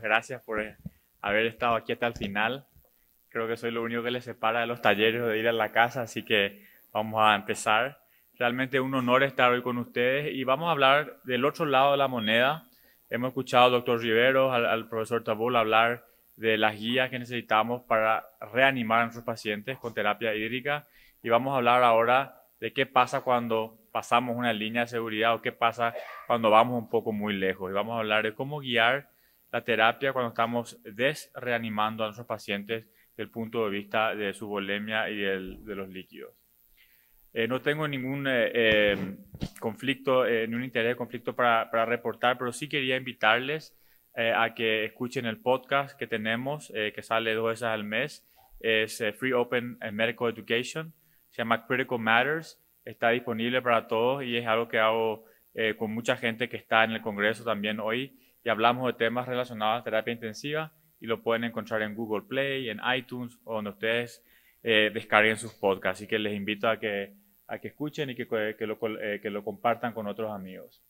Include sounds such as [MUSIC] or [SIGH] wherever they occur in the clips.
gracias por eh, haber estado aquí hasta el final. Creo que soy lo único que les separa de los talleres de ir a la casa, así que vamos a empezar. Realmente un honor estar hoy con ustedes y vamos a hablar del otro lado de la moneda. Hemos escuchado al doctor Rivero, al, profesor Tabul hablar de las guías que necesitamos para reanimar a nuestros pacientes con terapia hídrica y vamos a hablar ahora de qué pasa cuando pasamos una línea de seguridad o qué pasa cuando vamos un poco muy lejos. Y vamos a hablar de cómo guiar la terapia cuando estamos desreanimando a nuestros pacientes del punto de vista de su volemia y de los líquidos. Eh, no tengo ningún eh, eh, conflicto, ningún interés de conflicto para, reportar, pero sí quería invitarles a que escuchen el podcast que tenemos, que sale dos veces al mes. Es Free Open Medical Education, se llama Critical Matters, está disponible para todos y es algo que hago con mucha gente que está en el Congreso también hoy y hablamos de temas relacionados a terapia intensiva y lo pueden encontrar en Google Play, en iTunes o donde ustedes eh, descarguen sus podcasts. Así que les invito a que, a que escuchen y que, que, lo, eh, compartan con otros amigos.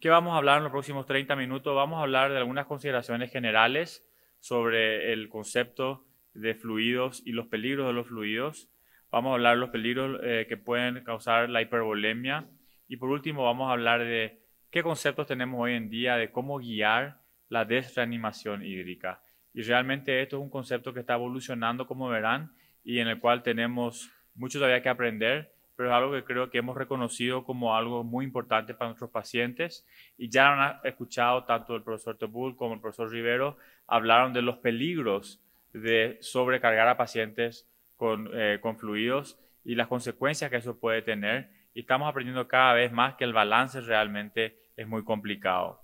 ¿Qué vamos a hablar en los próximos 30 minutos? Vamos a hablar de algunas consideraciones generales sobre el concepto de fluidos y los peligros de los fluidos. Vamos a hablar de los peligros eh, que pueden causar la hipervolemia. Y por último, vamos a hablar de qué conceptos tenemos hoy en día de cómo guiar la desreanimación hídrica. Y realmente esto es un concepto que está evolucionando, como verán, y en el cual tenemos mucho todavía que aprender, pero es algo que creo que hemos reconocido como algo muy importante para nuestros pacientes. Y ya han escuchado tanto el profesor Tobul como el profesor Rivero hablaron de los peligros de sobrecargar a pacientes con, eh, con fluidos y las consecuencias que eso puede tener. Y estamos aprendiendo cada vez más que el balance realmente es muy complicado.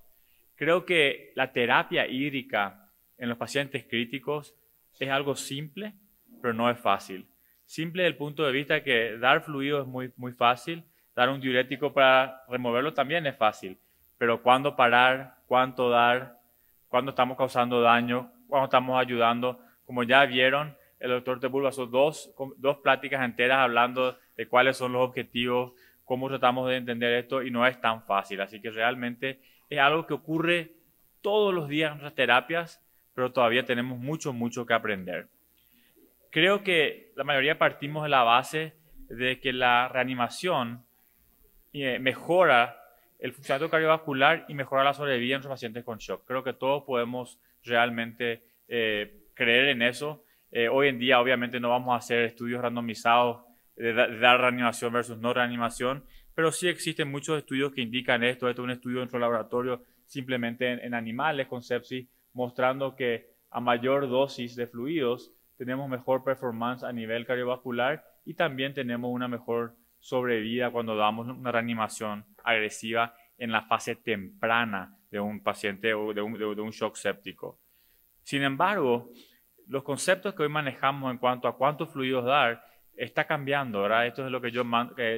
Creo que la terapia hídrica en los pacientes críticos es algo simple, pero no es fácil. Simple desde el punto de vista que dar fluido es muy, muy fácil, dar un diurético para removerlo también es fácil, pero cuándo parar, cuánto dar, cuándo estamos causando daño, cuándo estamos ayudando, como ya vieron, el doctor Tebul hizo dos, dos pláticas enteras hablando de cuáles son los objetivos cómo tratamos de entender esto y no es tan fácil. Así que realmente es algo que ocurre todos los días en nuestras terapias, pero todavía tenemos mucho, mucho que aprender. Creo que la mayoría partimos de la base de que la reanimación eh, mejora el funcionamiento cardiovascular y mejora la sobrevivencia en los pacientes con shock. Creo que todos podemos realmente eh, creer en eso. Eh, hoy en día, obviamente, no vamos a hacer estudios randomizados de, dar reanimación versus no reanimación, pero sí existen muchos estudios que indican esto. Esto es un estudio dentro del laboratorio simplemente en, animales con sepsis, mostrando que a mayor dosis de fluidos tenemos mejor performance a nivel cardiovascular y también tenemos una mejor sobrevida cuando damos una reanimación agresiva en la fase temprana de un paciente o de un shock séptico. Sin embargo, los conceptos que hoy manejamos en cuanto a cuántos fluidos dar está cambiando, ¿verdad? Esto es lo que yo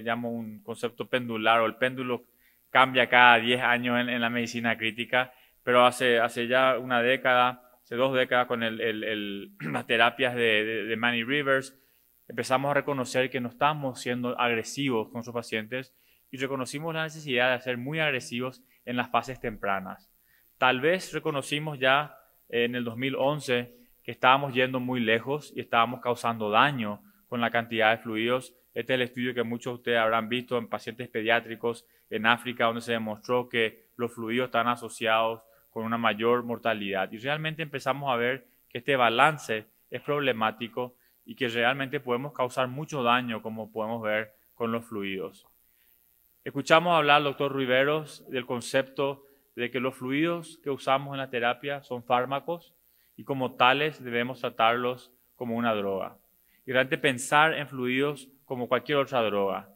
llamo un concepto pendular o el péndulo cambia cada 10 años en, la medicina crítica, pero hace, ya una década, hace dos décadas con [CLEARS THROAT] las terapias de, Manny Rivers, empezamos a reconocer que no estamos siendo agresivos con sus pacientes y reconocimos la necesidad de ser muy agresivos en las fases tempranas. Tal vez reconocimos ya en el 2011 que estábamos yendo muy lejos y estábamos causando daño con la cantidad de fluidos. Este es el estudio que muchos de ustedes habrán visto en pacientes pediátricos en África, donde se demostró que los fluidos están asociados con una mayor mortalidad. Y realmente empezamos a ver que este balance es problemático y que realmente podemos causar mucho daño, como podemos ver con los fluidos. Escuchamos hablar al doctor Riveros del concepto de que los fluidos que usamos en la terapia son fármacos y como tales debemos tratarlos como una droga y realmente pensar en fluidos como cualquier otra droga.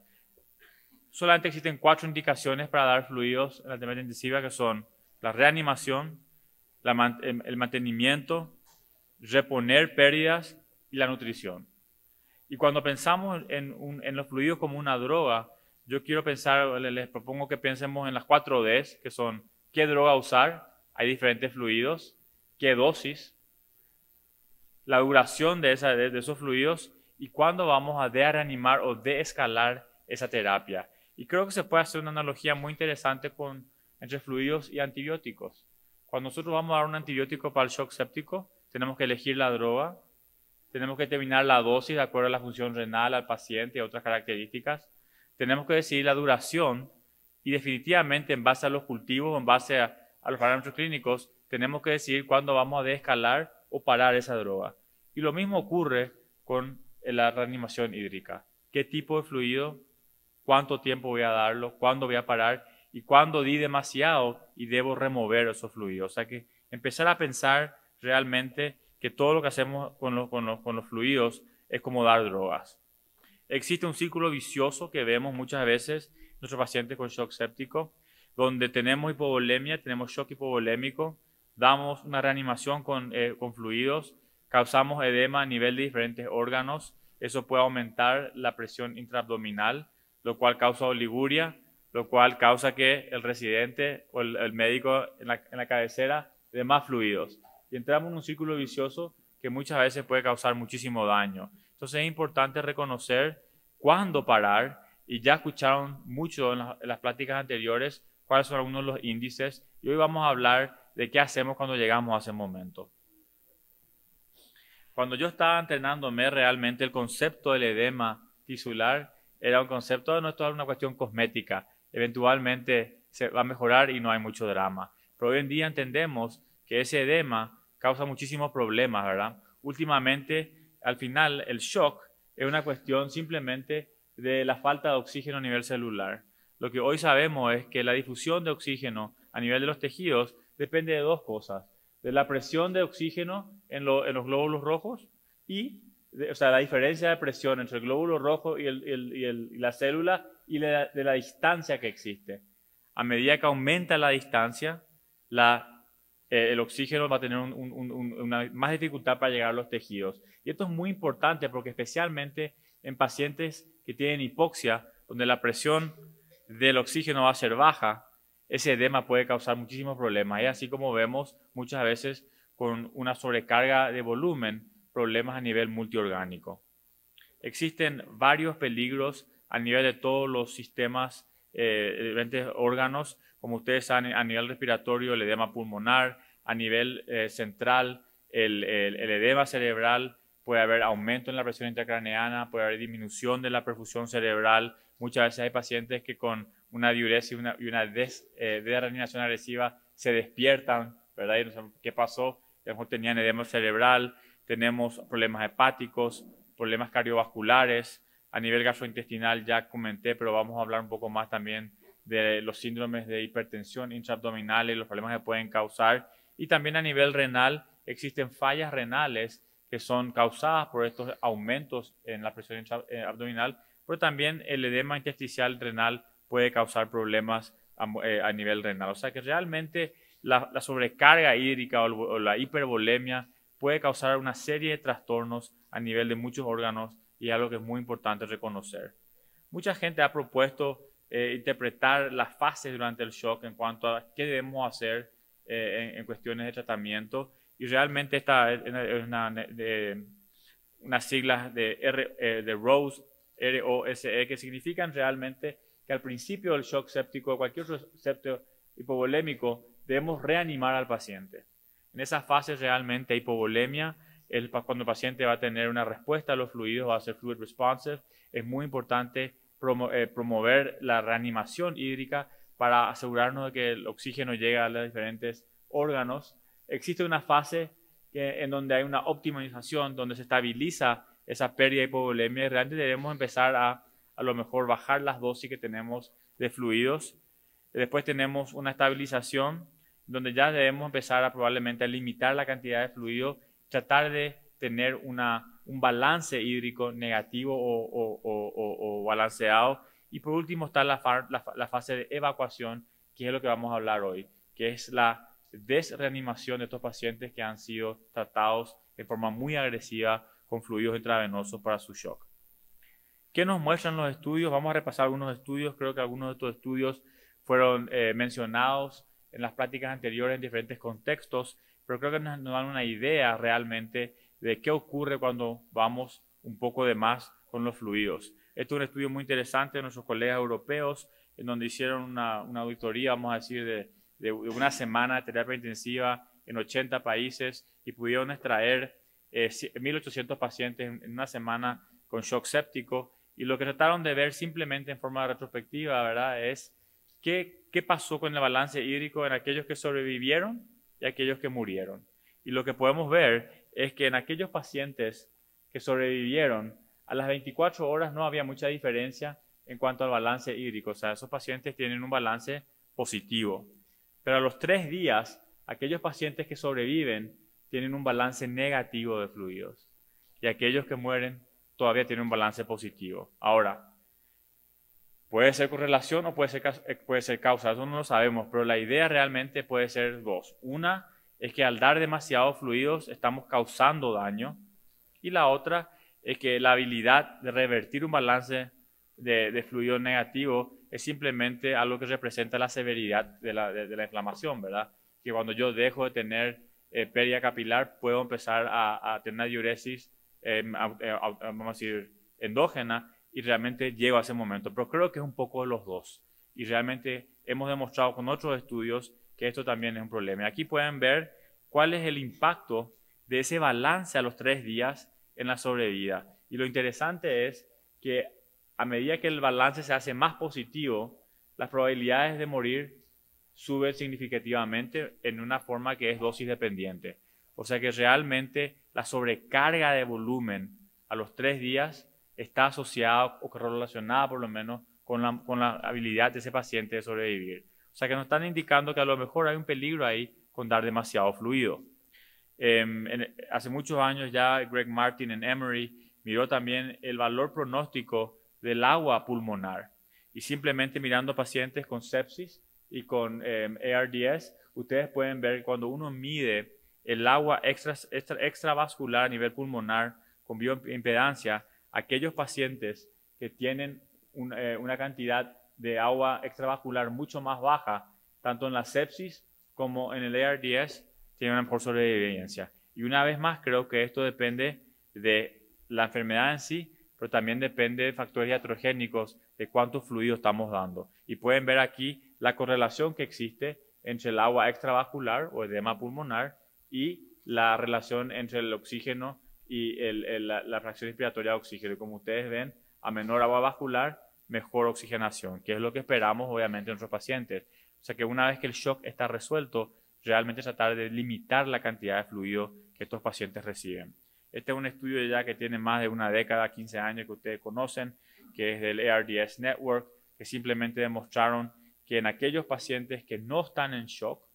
Solamente existen cuatro indicaciones para dar fluidos en la terapia intensiva, que son la reanimación, em, el mantenimiento, reponer pérdidas y la nutrición. Y cuando pensamos en, en, los fluidos como una droga, yo quiero pensar, les propongo que pensemos en las cuatro Ds, que son qué droga usar, hay diferentes fluidos, qué dosis, la duración de, esos fluidos y cuándo vamos a de reanimar o de escalar esa terapia. Y creo que se puede hacer una analogía muy interesante con, entre fluidos y antibióticos. Cuando nosotros vamos a dar un antibiótico para el shock séptico, tenemos que elegir la droga, tenemos que determinar la dosis de acuerdo a la función renal al paciente y otras características, tenemos que decidir la duración y definitivamente en base a los cultivos, en base a, los parámetros clínicos, tenemos que decidir cuándo vamos a de-escalar o parar esa droga. Y lo mismo ocurre con eh, la reanimación hídrica. ¿Qué tipo de fluido? ¿Cuánto tiempo voy a darlo? ¿Cuándo voy a parar? ¿Y cuándo di demasiado y debo remover esos fluidos? O sea que empezar a pensar realmente que todo lo que hacemos con los, fluidos es como dar drogas. Existe un círculo vicioso que vemos muchas veces en nuestros pacientes con shock séptico, donde tenemos hipovolemia, tenemos shock hipovolémico, damos una reanimación eh, con, fluidos, causamos edema a nivel de diferentes órganos, eso puede aumentar la presión intraabdominal, lo cual causa oliguria, lo cual causa que el residente o el, médico en la, cabecera de más fluidos. Y entramos en un círculo vicioso que muchas veces puede causar muchísimo daño. Entonces es importante reconocer cuándo parar y ya escucharon mucho en las pláticas anteriores cuáles son algunos de los índices y hoy vamos a hablar de qué hacemos cuando llegamos a ese momento. Cuando yo estaba entrenándome realmente el concepto del edema tisular era un concepto, no es toda una cuestión cosmética, eventualmente se va a mejorar y no hay mucho drama. Pero hoy en día entendemos que ese edema causa muchísimos problemas, ¿verdad? Últimamente, al final, el shock es una cuestión simplemente de la falta de oxígeno a nivel celular. Lo que hoy sabemos es que la difusión de oxígeno a nivel de los tejidos depende de dos cosas, de la presión de oxígeno en, los glóbulos rojos y, o sea, la diferencia de presión entre el glóbulo rojo y, la célula y de la distancia que existe. A medida que aumenta la distancia, eh, el oxígeno va a tener una más dificultad para llegar a los tejidos. Y esto es muy importante porque especialmente en pacientes que tienen hipoxia, donde la presión del oxígeno va a ser baja, ese edema puede causar muchísimos problemas. Y así como vemos muchas veces con una sobrecarga de volumen, problemas a nivel multiorgánico. Existen varios peligros a nivel de todos los sistemas, eh, diferentes órganos, como ustedes saben, a nivel respiratorio, el edema pulmonar, a nivel eh, central, el edema cerebral, puede haber aumento en la presión intracraneana, puede haber disminución de la perfusión cerebral. Muchas veces hay pacientes que con una diuresis y una, y des, eh, agresiva, se despiertan, ¿verdad? Y no sabemos qué pasó. A lo mejor tenían edema cerebral, tenemos problemas hepáticos, problemas cardiovasculares, a nivel gastrointestinal ya comenté, pero vamos a hablar un poco más también de los síndromes de hipertensión y los problemas que pueden causar. Y también a nivel renal existen fallas renales que son causadas por estos aumentos en la presión eh, abdominal, pero también el edema intersticial renal puede causar problemas eh, a, nivel renal. O sea que realmente la, sobrecarga hídrica o, la hipervolemia puede causar una serie de trastornos a nivel de muchos órganos y es algo que es muy importante reconocer. Mucha gente ha propuesto eh, interpretar las fases durante el shock en cuanto a qué debemos hacer eh, en, cuestiones de tratamiento y realmente esta es una, de, unas siglas de, de ROSE, R -O -S e, que significan realmente que al principio del shock séptico, o cualquier septo hipovolémico, debemos reanimar al paciente. En esa fase realmente hay hipovolemia, cuando el paciente va a tener una respuesta a los fluidos, va a ser fluid responsive, es muy importante eh, promover la reanimación hídrica para asegurarnos de que el oxígeno llegue a los diferentes órganos. Existe una fase en donde hay una optimización, donde se estabiliza esa pérdida de hipovolemia y realmente debemos empezar a a lo mejor bajar las dosis que tenemos de fluidos. Después tenemos una estabilización donde ya debemos empezar a probablemente a limitar la cantidad de fluido, tratar de tener una, un balance hídrico negativo o, balanceado. Y por último está la, la fase de evacuación, que es lo que vamos a hablar hoy, que es la desreanimación de estos pacientes que han sido tratados de forma muy agresiva con fluidos intravenosos para su shock. ¿Qué nos muestran los estudios? Vamos a repasar algunos estudios. Creo que algunos de estos estudios fueron eh, mencionados en las prácticas anteriores en diferentes contextos, pero creo que nos, dan una idea realmente de qué ocurre cuando vamos un poco de más con los fluidos. Este es un estudio muy interesante de nuestros colegas europeos, en donde hicieron una, auditoría, vamos a decir, de, una semana de terapia intensiva en 80 países y pudieron extraer 1.800 eh, pacientes en, una semana con shock séptico y lo que trataron de ver simplemente en forma retrospectiva, ¿verdad? Es qué, qué pasó con el balance hídrico en aquellos que sobrevivieron y aquellos que murieron. Y lo que podemos ver es que en aquellos pacientes que sobrevivieron, a las 24 horas no había mucha diferencia en cuanto al balance hídrico. O sea, esos pacientes tienen un balance positivo. Pero a los tres días, aquellos pacientes que sobreviven tienen un balance negativo de fluidos. Y aquellos que mueren todavía tiene un balance positivo. Ahora, puede ser correlación o eh, puede ser, causa, eso no lo sabemos, pero la idea realmente puede ser dos. Una es que al dar demasiados fluidos estamos causando daño y la otra es que la habilidad de revertir un balance de, fluido negativo es simplemente algo que representa la severidad de la, inflamación, ¿verdad? Que cuando yo dejo de tener eh, pérdida capilar, puedo empezar a, tener diuresis Em, eh, vamos a decir, endógena y realmente llego a ese momento. Pero creo que es un poco de los dos. Y realmente hemos demostrado con otros estudios que esto también es un problema. aquí pueden ver cuál es el impacto de ese balance a los tres días en la sobrevida. Y lo interesante es que a medida que el balance se hace más positivo, las probabilidades de morir suben significativamente en una forma que es dosis dependiente. O sea que realmente la sobrecarga de volumen a los tres días está asociada o relacionada por lo menos con la, con la habilidad de ese paciente de sobrevivir. O sea que nos están indicando que a lo mejor hay un peligro ahí con dar demasiado fluido. Em, hace muchos años ya Greg Martin en Emory miró también el valor pronóstico del agua pulmonar y simplemente mirando pacientes con sepsis y con em, ARDS, ustedes pueden ver cuando uno mide el agua extravascular a nivel pulmonar con bioimpedancia, aquellos pacientes que tienen eh, una cantidad de agua extravascular mucho más baja, tanto en la sepsis como en el ARDS, tienen una mejor sobrevivencia. Y una vez más, creo que esto depende de la enfermedad en sí, pero también depende de factores iatrogénicos, de cuánto fluido estamos dando. Y pueden ver aquí la correlación que existe entre el agua extravascular o edema pulmonar y la relación entre el oxígeno y la, fracción respiratoria de oxígeno. Como ustedes ven, a menor agua vascular, mejor oxigenación, que es lo que esperamos obviamente en nuestros pacientes. O sea que una vez que el shock está resuelto, realmente tratar de limitar la cantidad de fluido que estos pacientes reciben. Este es un estudio ya que tiene más de una década, 15 años que ustedes conocen, que es del ARDS Network, que simplemente demostraron que en aquellos pacientes que no están en shock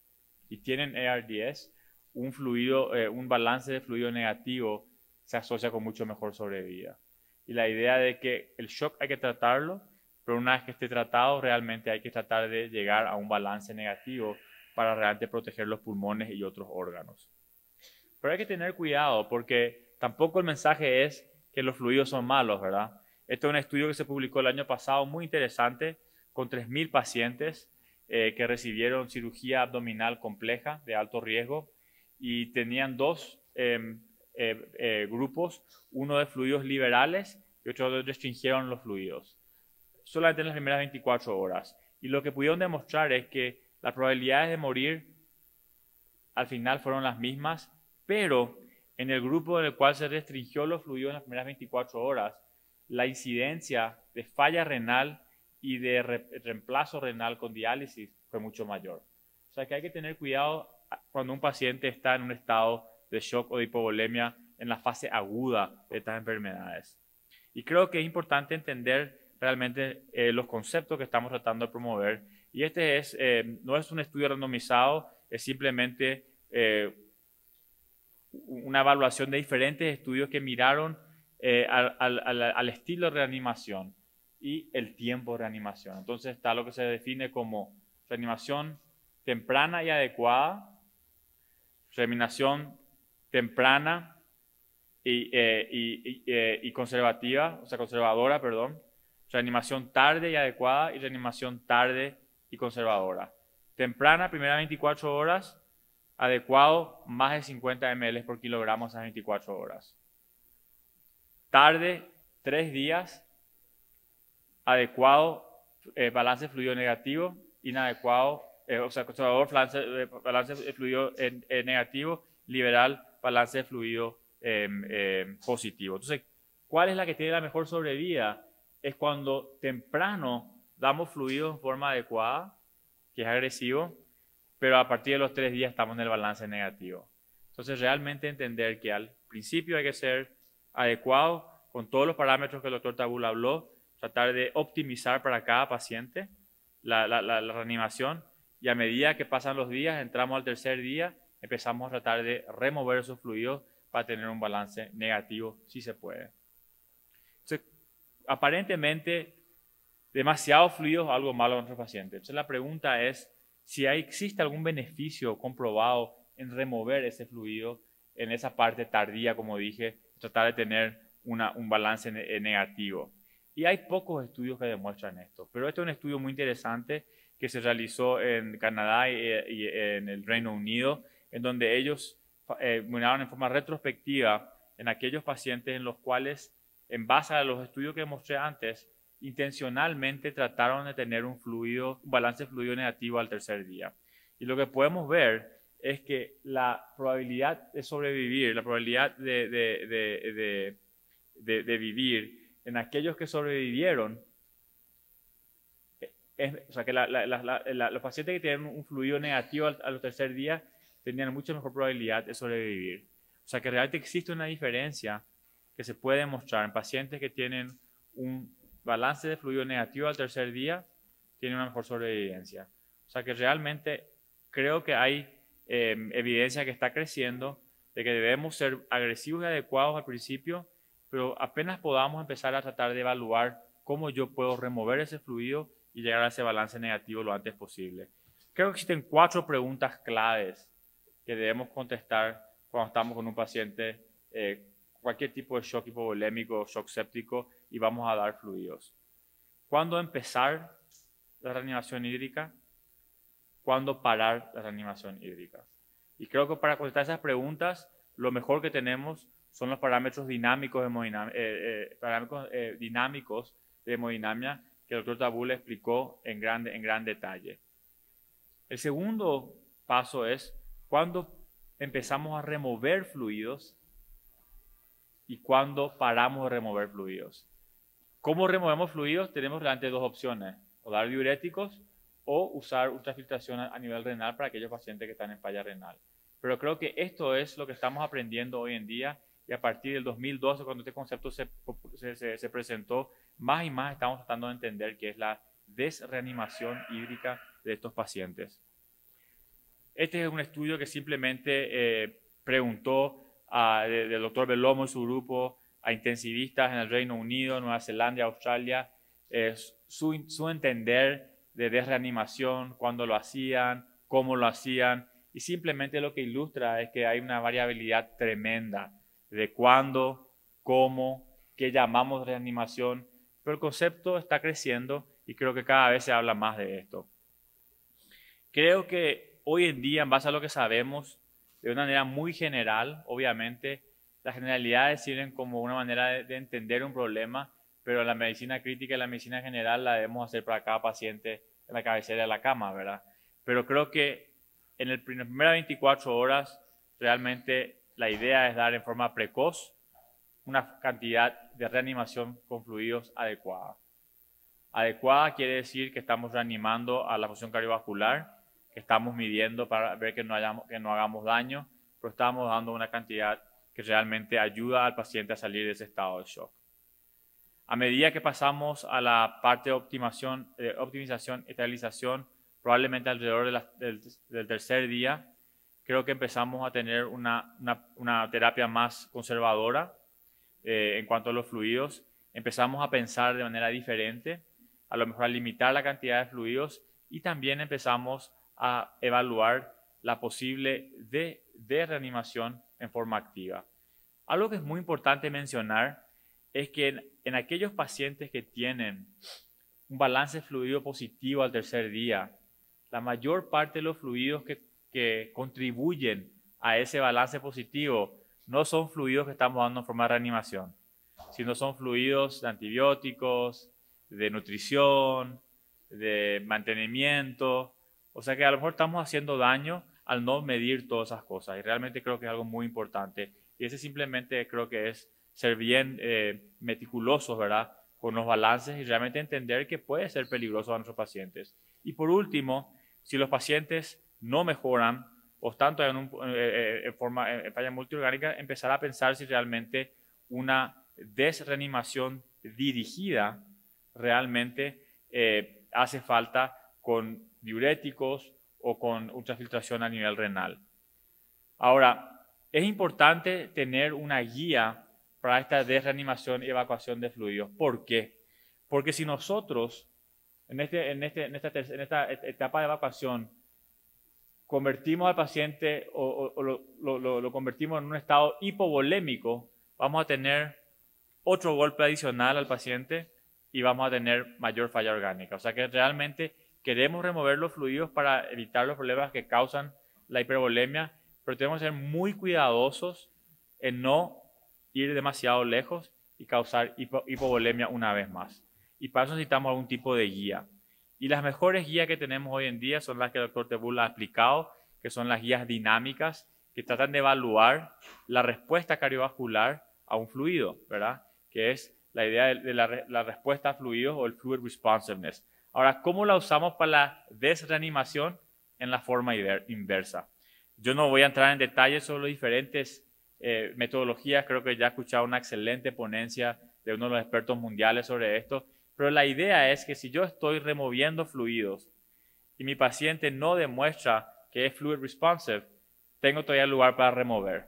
y tienen ARDS, un fluido, eh, un balance de fluido negativo se asocia con mucho mejor sobrevida. Y la idea de que el shock hay que tratarlo, pero una vez que esté tratado, realmente hay que tratar de llegar a un balance negativo para realmente proteger los pulmones y otros órganos. Pero hay que tener cuidado porque tampoco el mensaje es que los fluidos son malos, ¿verdad? Este es un estudio que se publicó el año pasado, muy interesante, con 3.000 pacientes eh, que recibieron cirugía abdominal compleja de alto riesgo y tenían dos em, eh, eh, grupos, uno de fluidos liberales y otro de restringieron los fluidos, solamente en las primeras 24 horas. Y lo que pudieron demostrar es que las probabilidades de morir al final fueron las mismas, pero en el grupo en el cual se restringió los fluidos en las primeras 24 horas, la incidencia de falla renal y de reemplazo renal con diálisis fue mucho mayor. O sea que hay que tener cuidado cuando un paciente está en un estado de shock o de hipovolemia en la fase aguda de estas enfermedades. Y creo que es importante entender realmente eh, los conceptos que estamos tratando de promover. Y este es, eh, no es un estudio randomizado, es simplemente eh, una evaluación de diferentes estudios que miraron al estilo de reanimación y el tiempo de reanimación. Entonces está lo que se define como reanimación temprana y adecuada, reanimación temprana eh, eh, y, conservativa, o sea, conservadora, perdón, reanimación tarde y adecuada y reanimación tarde y conservadora. Temprana, primera 24 horas, adecuado, más de 50 ml por kilogramo esas 24 horas. Tarde, 3 días, adecuado, eh, balance fluido negativo, inadecuado, eh, o sea, conservador, balance, de eh, fluido en, negativo, liberal, balance de fluido em, em, positivo. Entonces, ¿cuál es la que tiene la mejor sobrevida? Es cuando temprano damos fluido en forma adecuada, que es agresivo, pero a partir de los tres días estamos en el balance negativo. Entonces, realmente entender que al principio hay que ser adecuado con todos los parámetros que el doctor Tabula habló, tratar de optimizar para cada paciente la, la reanimación, y a medida que pasan los días, entramos al tercer día, empezamos a tratar de remover esos fluidos para tener un balance negativo, si se puede. aparentemente, demasiado fluidos, algo malo en nuestros pacientes. Entonces, la pregunta es si existe algún beneficio comprobado en remover ese fluido en esa parte tardía, como dije, tratar de tener un balance eh, negativo. Y hay pocos estudios que demuestran esto, pero este es un estudio muy interesante que se realizó en Canadá y, en el Reino Unido, en donde ellos eh, miraron en forma retrospectiva en aquellos pacientes en los cuales, en base a los estudios que mostré antes, intencionalmente trataron de tener un fluido, un balance fluido negativo al tercer día. Y lo que podemos ver es que la probabilidad de sobrevivir, la probabilidad de vivir en aquellos que sobrevivieron o sea, que los pacientes que tienen un fluido negativo al, tercer día tenían mucha mejor probabilidad de sobrevivir. O sea, que realmente existe una diferencia que se puede mostrar en pacientes que tienen un balance de fluido negativo al tercer día, tienen una mejor sobrevivencia. O sea, que realmente creo que hay em, evidencia que está creciendo de que debemos ser agresivos y adecuados al principio, pero apenas podamos empezar a tratar de evaluar cómo yo puedo remover ese fluido y llegar a ese balance negativo lo antes posible. Creo que existen cuatro preguntas claves que debemos contestar cuando estamos con un paciente, eh, cualquier tipo de shock hipovolémico, shock séptico, y vamos a dar fluidos. ¿Cuándo empezar la reanimación hídrica? ¿Cuándo parar la reanimación hídrica? Y creo que para contestar esas preguntas, lo mejor que tenemos son los parámetros dinámicos, eh, eh, parámetros, dinámicos de hemodinamia que el doctor le explicó en gran, en gran detalle. El segundo paso es cuándo empezamos a remover fluidos y cuándo paramos de remover fluidos. ¿Cómo removemos fluidos? Tenemos delante dos opciones, o dar diuréticos o usar ultrafiltración a nivel renal para aquellos pacientes que están en falla renal. Pero creo que esto es lo que estamos aprendiendo hoy en día y a partir del 2012, cuando este concepto se, se presentó, más y más estamos tratando de entender qué es la desreanimación hídrica de estos pacientes. Este es un estudio que simplemente eh, preguntó al del doctor Belomo y su grupo a intensivistas en el Reino Unido, Nueva Zelanda, Australia, eh, su, su, entender de desreanimación, cuándo lo hacían, cómo lo hacían, y simplemente lo que ilustra es que hay una variabilidad tremenda de cuándo, cómo, qué llamamos reanimación el concepto está creciendo y creo que cada vez se habla más de esto. Creo que hoy en día, en base a lo que sabemos, de una manera muy general, obviamente, las generalidades sirven como una manera de, de entender un problema, pero la medicina crítica y la medicina general la debemos hacer para cada paciente en la cabecera de la cama, ¿verdad? Pero creo que en las primeras 24 horas, realmente la idea es dar en forma precoz una cantidad de reanimación con fluidos adecuada. Adecuada quiere decir que estamos reanimando a la función cardiovascular, que estamos midiendo para ver que no, que no hagamos daño, pero estamos dando una cantidad que realmente ayuda al paciente a salir de ese estado de shock. A medida que pasamos a la parte de optimización, y eh, optimización probablemente alrededor del, tercer día, creo que empezamos a tener una terapia más conservadora, eh, en cuanto a los fluidos, empezamos a pensar de manera diferente, a lo mejor a limitar la cantidad de fluidos y también empezamos a evaluar la posible de, reanimación en forma activa. Algo que es muy importante mencionar es que en, aquellos pacientes que tienen un balance fluido positivo al tercer día, la mayor parte de los fluidos que contribuyen a ese balance positivo no son fluidos que estamos dando en forma de reanimación, sino son fluidos de antibióticos, de nutrición, de mantenimiento. O sea que a lo mejor estamos haciendo daño al no medir todas esas cosas. Y realmente creo que es algo muy importante. Y ese simplemente creo que es ser bien eh, meticulosos, ¿verdad? Con los balances y realmente entender que puede ser peligroso a nuestros pacientes. Y por último, si los pacientes no mejoran, o tanto en, eh, eh, forma, en falla multiorgánica, empezar a pensar si realmente una desreanimación dirigida realmente eh, hace falta con diuréticos o con ultrafiltración a nivel renal. Ahora, es importante tener una guía para esta desreanimación y evacuación de fluidos. ¿Por qué? Porque si nosotros en, este, en, este, en esta etapa de evacuación convertimos al paciente o, lo, convertimos en un estado hipovolémico, vamos a tener otro golpe adicional al paciente y vamos a tener mayor falla orgánica. O sea que realmente queremos remover los fluidos para evitar los problemas que causan la hipervolemia, pero tenemos que ser muy cuidadosos en no ir demasiado lejos y causar hipovolemia una vez más. Y para eso necesitamos algún tipo de guía. Y las mejores guías que tenemos hoy en día son las que el doctor Tebula ha explicado, que son las guías dinámicas, que tratan de evaluar la respuesta cardiovascular a un fluido, ¿verdad? Que es la idea de, la, respuesta a fluidos o el fluid responsiveness. Ahora, ¿cómo la usamos para la desreanimación en la forma inversa? Yo no voy a entrar en detalles sobre las diferentes eh, metodologías, creo que ya he escuchado una excelente ponencia de uno de los expertos mundiales sobre esto, pero la idea es que si yo estoy removiendo fluidos y mi paciente no demuestra que es fluid responsive, tengo todavía lugar para remover.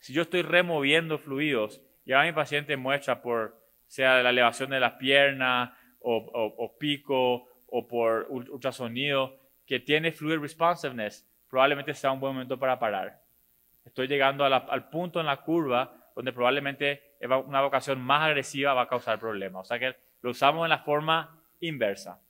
Si yo estoy removiendo fluidos y mi paciente muestra por, sea la elevación de la pierna o, pico o por ultrasonido, que tiene fluid responsiveness, probablemente sea un buen momento para parar. Estoy llegando al punto en la curva donde probablemente una vocación más agresiva va a causar problemas. O sea que lo usamos en la forma inversa,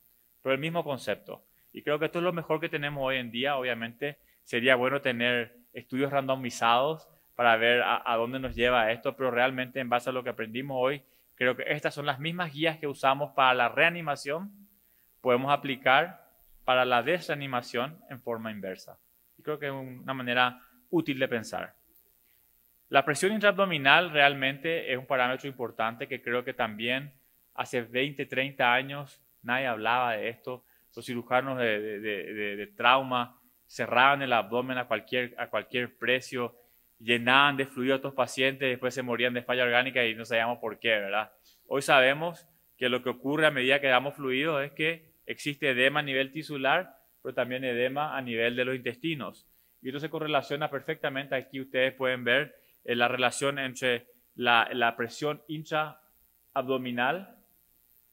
pero el mismo concepto. Y creo que esto es lo mejor que tenemos hoy en día. Obviamente sería bueno tener estudios randomizados para ver a, dónde nos lleva esto, pero realmente en base a lo que aprendimos hoy, creo que estas son las mismas guías que usamos para la reanimación, podemos aplicar para la desanimación en forma inversa. Y creo que es una manera útil de pensar. La presión intraabdominal realmente es un parámetro importante que creo que también hace 20, 30 años nadie hablaba de esto. Los cirujanos de, trauma cerraban el abdomen a cualquier, a cualquier precio, llenaban de fluido a estos pacientes, después se morían de falla orgánica y no sabíamos por qué, ¿verdad? Hoy sabemos que lo que ocurre a medida que damos fluido es que existe edema a nivel tisular, pero también edema a nivel de los intestinos. Y esto se correlaciona perfectamente. Aquí ustedes pueden ver eh, la relación entre la, la presión intraabdominal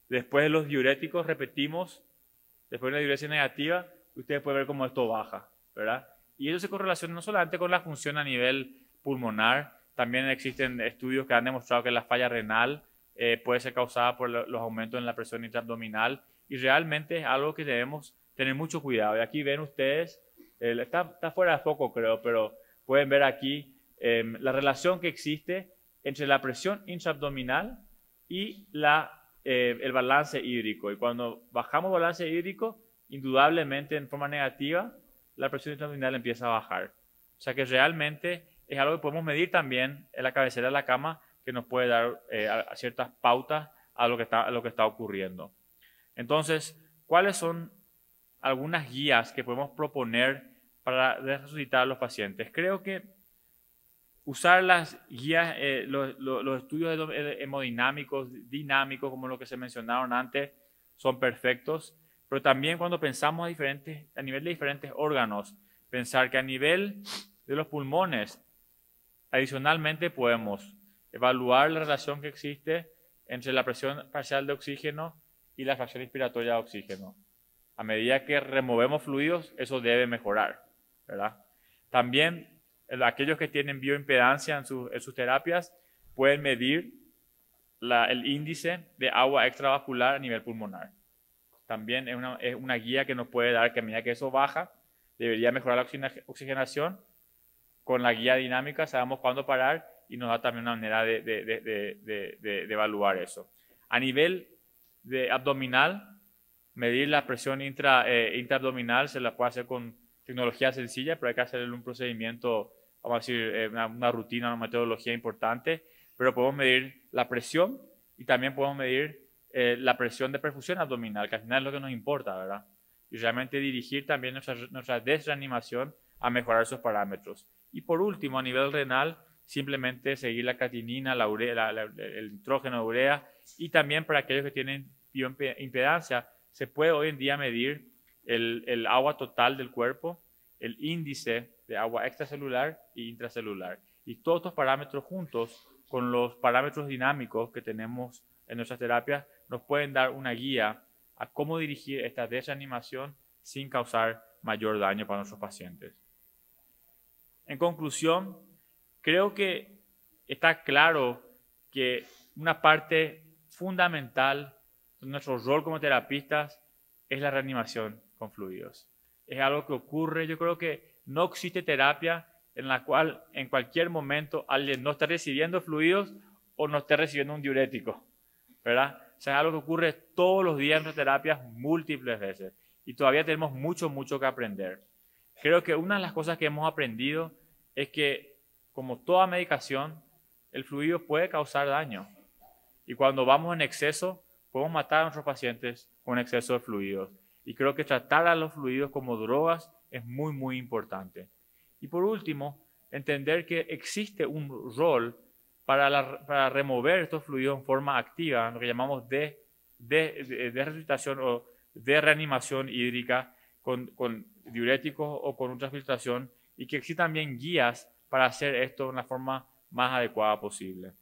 Después de los diuréticos, repetimos, después de la diuresis negativa, ustedes pueden ver cómo esto baja, ¿verdad? Y eso se correlaciona no solamente con la función a nivel pulmonar, también existen estudios que han demostrado que la falla renal eh, puede ser causada por los aumentos en la presión intraabdominal y realmente es algo que debemos tener mucho cuidado. Y aquí ven ustedes, está, fuera de foco creo, pero pueden ver aquí em, la relación que existe entre la presión intraabdominal y la eh, el balance hídrico. Y cuando bajamos balance hídrico, indudablemente en forma negativa, la presión intestinal empieza a bajar. O sea que realmente es algo que podemos medir también en la cabecera de la cama, que nos puede dar eh, ciertas pautas a lo, que está, a lo que está ocurriendo. Entonces, ¿cuáles son algunas guías que podemos proponer para resucitar a los pacientes? Creo que usar las guías, eh, los, estudios hemodinámicos, dinámicos, como lo que se mencionaron antes, son perfectos, pero también cuando pensamos a, diferentes, a nivel de diferentes órganos, pensar que a nivel de los pulmones, adicionalmente podemos evaluar la relación que existe entre la presión parcial de oxígeno y la fracción inspiratoria de oxígeno. A medida que removemos fluidos, eso debe mejorar, ¿verdad? También aquellos que tienen bioimpedancia en, sus terapias pueden medir el índice de agua extravascular a nivel pulmonar. También es una, es una, guía que nos puede dar que a medida que eso baja, debería mejorar la oxigenación. Con la guía dinámica sabemos cuándo parar y nos da también una manera de, de, de, evaluar eso. A nivel de abdominal, medir la presión intra, eh, intraabdominal se la puede hacer con tecnología sencilla, pero hay que hacerle un procedimiento vamos a decir, eh, una, rutina, una metodología importante, pero podemos medir la presión y también podemos medir eh, la presión de perfusión abdominal, que al final es lo que nos importa, ¿verdad? Y realmente dirigir también nuestra, nuestra desreanimación a mejorar esos parámetros. Y por último, a nivel renal, simplemente seguir la catinina, la urea, el nitrógeno, urea, y también para aquellos que tienen impedancia, se puede hoy en día medir el, el agua total del cuerpo, el índice de agua extracelular e intracelular. Y todos estos parámetros juntos con los parámetros dinámicos que tenemos en nuestras terapias nos pueden dar una guía a cómo dirigir esta desanimación sin causar mayor daño para nuestros pacientes. En conclusión, creo que está claro que una parte fundamental de nuestro rol como terapistas es la reanimación con fluidos. Es algo que ocurre, yo creo que no existe terapia en la cual en cualquier momento alguien no esté recibiendo fluidos o no esté recibiendo un diurético, ¿verdad? O sea, es algo que ocurre todos los días en terapias múltiples veces y todavía tenemos mucho, mucho que aprender. Creo que una de las cosas que hemos aprendido es que, como toda medicación, el fluido puede causar daño. Y cuando vamos en exceso, podemos matar a nuestros pacientes con exceso de fluidos. Y creo que tratar a los fluidos como drogas es muy, muy importante. Y por último, entender que existe un rol para, remover estos fluidos en forma activa, lo que llamamos de, de, o de reanimación hídrica con, con diuréticos o con ultrafiltración y que existan también guías para hacer esto de la forma más adecuada posible.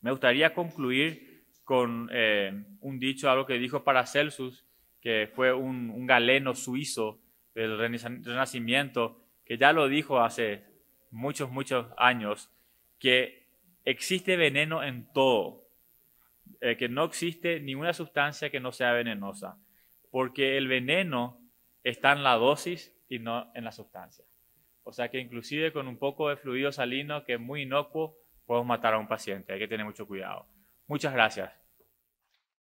Me gustaría concluir con eh, un dicho, algo que dijo Paracelsus, que fue un, un galeno suizo del renacimiento, que ya lo dijo hace muchos, muchos años, que existe veneno en todo, eh, que no existe ninguna sustancia que no sea venenosa, porque el veneno está en la dosis y no en la sustancia. O sea que inclusive con un poco de fluido salino, que es muy inocuo, podemos matar a un paciente. Hay que tener mucho cuidado. Muchas gracias.